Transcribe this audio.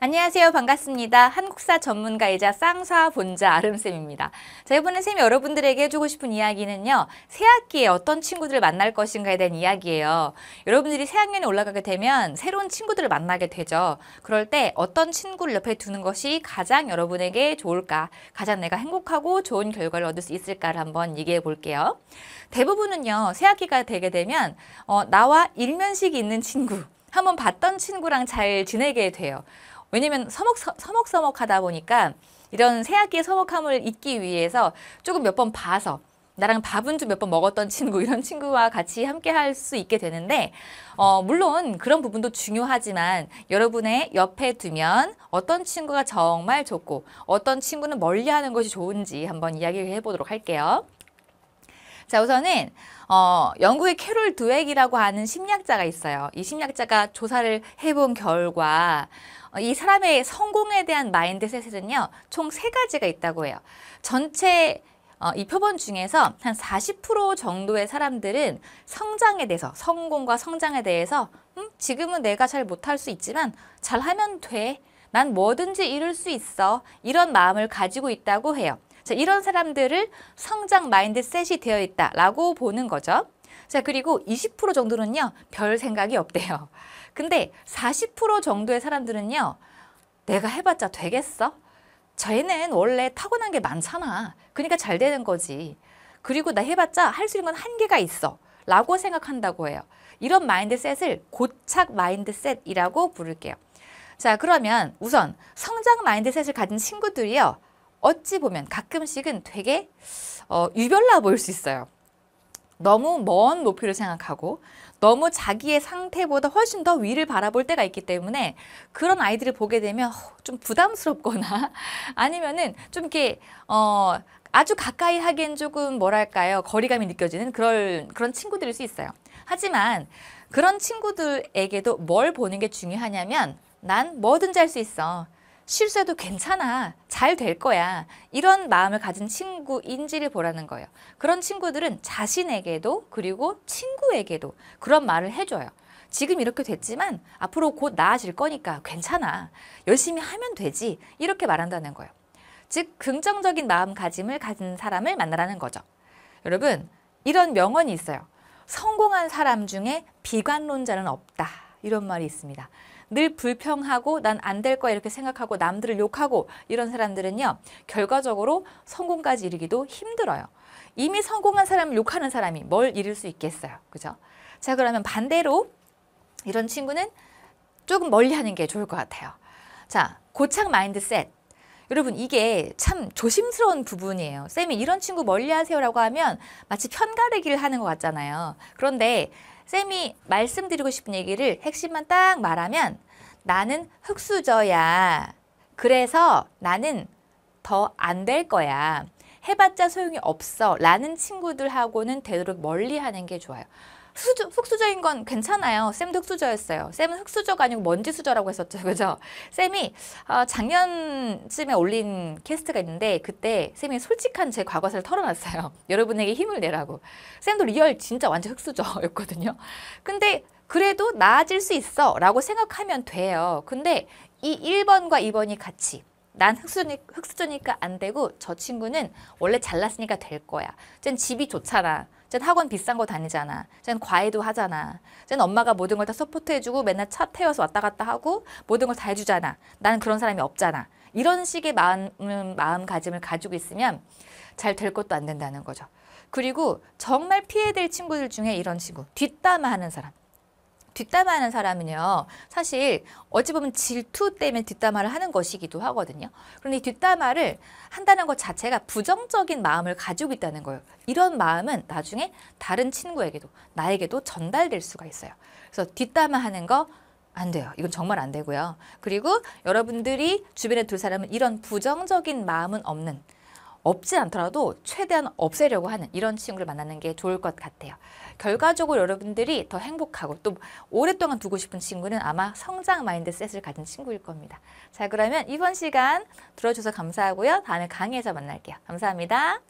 안녕하세요. 반갑습니다. 한국사 전문가이자 쌍사 본자 아름쌤입니다. 자, 이번에 쌤이 여러분들에게 해주고 싶은 이야기는요. 새학기에 어떤 친구들을 만날 것인가에 대한 이야기예요. 여러분들이 새학년에 올라가게 되면 새로운 친구들을 만나게 되죠. 그럴 때 어떤 친구를 옆에 두는 것이 가장 여러분에게 좋을까, 가장 내가 행복하고 좋은 결과를 얻을 수 있을까를 한번 얘기해 볼게요. 대부분은요. 새학기가 되게 되면 어, 나와 일면식이 있는 친구, 한번 봤던 친구랑 잘 지내게 돼요. 왜냐면 서먹, 서먹서먹 하다 보니까 이런 새학기의 서먹함을 잊기 위해서 조금 몇 번 봐서 나랑 밥은 좀 몇 번 먹었던 친구 이런 친구와 같이 함께 할 수 있게 되는데 어, 물론 그런 부분도 중요하지만 여러분의 옆에 두면 어떤 친구가 정말 좋고 어떤 친구는 멀리하는 것이 좋은지 한번 이야기를 해보도록 할게요. 자, 우선은 어, 영국의 캐롤 두웩이라고 하는 심리학자가 있어요. 이 심리학자가 조사를 해본 결과 어, 이 사람의 성공에 대한 마인드셋은요. 총 세 가지가 있다고 해요. 전체 어, 이 표본 중에서 한 40% 정도의 사람들은 성장에 대해서 성공과 성장에 대해서 음, 지금은 내가 잘 못할 수 있지만 잘하면 돼. 난 뭐든지 이룰 수 있어. 이런 마음을 가지고 있다고 해요. 자, 이런 사람들을 성장 마인드셋이 되어 있다라고 보는 거죠. 자, 그리고 20% 정도는요, 별 생각이 없대요. 근데 40% 정도의 사람들은요, 내가 해봤자 되겠어? 쟤는 원래 타고난 게 많잖아. 그러니까 잘 되는 거지. 그리고 나 해봤자 할 수 있는 건 한계가 있어. 라고 생각한다고 해요. 이런 마인드셋을 고착 마인드셋이라고 부를게요. 자, 그러면 우선 성장 마인드셋을 가진 친구들이요. 어찌 보면 가끔씩은 되게 어, 유별나 보일 수 있어요. 너무 먼 목표를 생각하고 너무 자기의 상태보다 훨씬 더 위를 바라볼 때가 있기 때문에 그런 아이들을 보게 되면 어, 좀 부담스럽거나 아니면은 좀 이렇게 어 아주 가까이 하기엔 조금 뭐랄까요 거리감이 느껴지는 그럴 그런 친구들일 수 있어요. 하지만 그런 친구들에게도 뭘 보는 게 중요하냐면 난 뭐든지 할 수 있어. 실수해도 괜찮아. 잘 될 거야. 이런 마음을 가진 친구인지를 보라는 거예요. 그런 친구들은 자신에게도 그리고 친구에게도 그런 말을 해줘요. 지금 이렇게 됐지만 앞으로 곧 나아질 거니까 괜찮아. 열심히 하면 되지. 이렇게 말한다는 거예요. 즉 긍정적인 마음가짐을 가진 사람을 만나라는 거죠. 여러분 이런 명언이 있어요. 성공한 사람 중에 비관론자는 없다. 이런 말이 있습니다. 늘 불평하고 난 안 될 거야 이렇게 생각하고 남들을 욕하고 이런 사람들은요. 결과적으로 성공까지 이르기도 힘들어요. 이미 성공한 사람을 욕하는 사람이 뭘 이룰 수 있겠어요. 그죠? 자 그러면 반대로 이런 친구는 조금 멀리하는 게 좋을 것 같아요. 자 고착 마인드셋. 여러분 이게 참 조심스러운 부분이에요. 쌤이 이런 친구 멀리하세요라고 하면 마치 편가르기를 하는 것 같잖아요. 그런데 쌤이 말씀드리고 싶은 얘기를 핵심만 딱 말하면 나는 흙수저야. 그래서 나는 더 안 될 거야. 해봤자 소용이 없어. 라는 친구들하고는 되도록 멀리 하는 게 좋아요. 흑수저, 흑수저인 건 괜찮아요. 쌤도 흑수저였어요. 쌤은 흑수저가 아니고 먼지 수저라고 했었죠. 그죠? 쌤이 어, 작년쯤에 올린 캐스트가 있는데 그때 쌤이 솔직한 제 과거사를 털어놨어요. 여러분에게 힘을 내라고. 쌤도 리얼 진짜 완전 흑수저였거든요. 근데 그래도 나아질 수 있어 라고 생각하면 돼요. 근데 이 1번과 2번이 같이 난 흑수저니, 흑수저니까 안 되고 저 친구는 원래 잘났으니까 될 거야. 쟨 집이 좋잖아. 쟨 학원 비싼 거 다니잖아. 쟨 과외도 하잖아. 쟨 엄마가 모든 걸 다 서포트해주고 맨날 차 태워서 왔다 갔다 하고 모든 걸 다 해주잖아. 나는 그런 사람이 없잖아. 이런 식의 마음, 음, 마음가짐을 가지고 있으면 잘 될 것도 안 된다는 거죠. 그리고 정말 피해될 친구들 중에 이런 친구, 뒷담화하는 사람. 뒷담화하는 사람은요. 사실 어찌 보면 질투 때문에 뒷담화를 하는 것이기도 하거든요. 그런데 뒷담화를 한다는 것 자체가 부정적인 마음을 가지고 있다는 거예요. 이런 마음은 나중에 다른 친구에게도 나에게도 전달될 수가 있어요. 그래서 뒷담화하는 거 안 돼요. 이건 정말 안 되고요. 그리고 여러분들이 주변에 둘 사람은 이런 부정적인 마음은 없는 없지 않더라도 최대한 없애려고 하는 이런 친구를 만나는 게 좋을 것 같아요. 결과적으로 여러분들이 더 행복하고 또 오랫동안 두고 싶은 친구는 아마 성장 마인드셋을 가진 친구일 겁니다. 자 그러면 이번 시간 들어주셔서 감사하고요. 다음에 강의에서 만날게요. 감사합니다.